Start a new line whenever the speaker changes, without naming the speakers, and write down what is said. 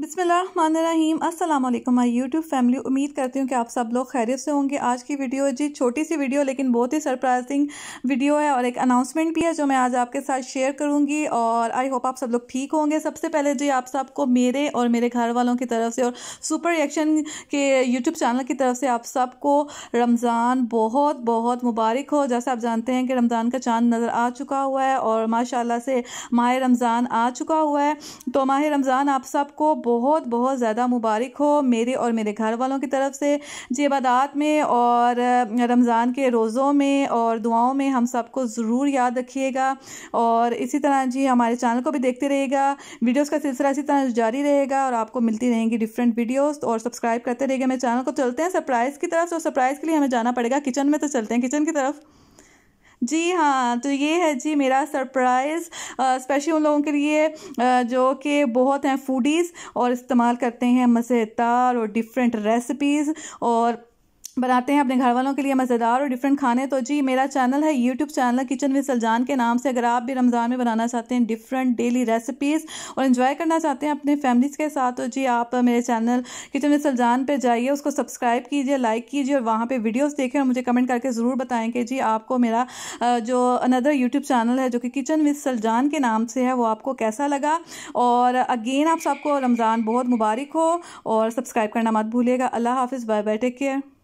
बिसमीम असल my YouTube family उम्मीद करती हूँ कि आप सब लोग खैरियत से होंगे आज की वीडियो जी छोटी सी वीडियो लेकिन बहुत ही सरप्राइजिंग वीडियो है और एक अनाउंसमेंट भी है जो मैं आज आपके साथ शेयर करूँगी और आई होप आप सब लोग ठीक होंगे सबसे पहले जी आप सबको मेरे और मेरे घर वालों की तरफ से और सुपर रिएक्शन के यूट्यूब चैनल की तरफ से आप सबको रमज़ान बहुत बहुत मुबारक हो जैसे आप जानते हैं कि रमज़ान का चांद नज़र आ चुका हुआ है और माशाला से माह रमज़ान आ चुका हुआ है तो माह रमज़ान आप सबको बहुत बहुत ज़्यादा मुबारक हो मेरे और मेरे घर वालों की तरफ से जेबादात में और रमज़ान के रोज़ों में और दुआओं में हम सबको ज़रूर याद रखिएगा और इसी तरह जी हमारे चैनल को भी देखते रहेगा वीडियोस का सिलसिला इसी तरह जारी रहेगा और आपको मिलती रहेंगी डिफरेंट वीडियोस और सब्सक्राइब करते रहेगा मेरे चैनल को चलते हैं सरप्राइज़ की तरफ और सरप्राइज़ के लिए हमें जाना पड़ेगा किचन में तो चलते हैं किचन की तरफ जी हाँ तो ये है जी मेरा सरप्राइज़ स्पेशली उन लोगों के लिए जो कि बहुत हैं फूडीज़ और इस्तेमाल करते हैं मज़ेदार और डिफरेंट रेसिपीज़ और बनाते हैं अपने घर वालों के लिए मज़ेदार और डिफरेंट खाने तो जी मेरा चैनल है YouTube channel kitchen with Saljan के नाम से अगर आप भी रमज़ान में बनाना चाहते हैं डिफरेंट डेली रेसिपीज़ और इन्जॉय करना चाहते हैं अपने फैमिलीज़ के साथ तो जी आप मेरे चैनल किचन विद सलजान पर जाइए उसको सब्सक्राइब कीजिए लाइक कीजिए और वहाँ पर वीडियोज़ देखें और मुझे कमेंट करके ज़रूर बताएँ कि जी आपको मेरा जो अनदर यूट्यूब चैनल है जो कि किचन विद सलजान के नाम से है वो आपको कैसा लगा और अगेन आप सबको रमज़ान बहुत मुबारक हो और सब्सक्राइब करना मत भूलिएगा अल्लाह हाफिज़ बाय बाय टेक केयर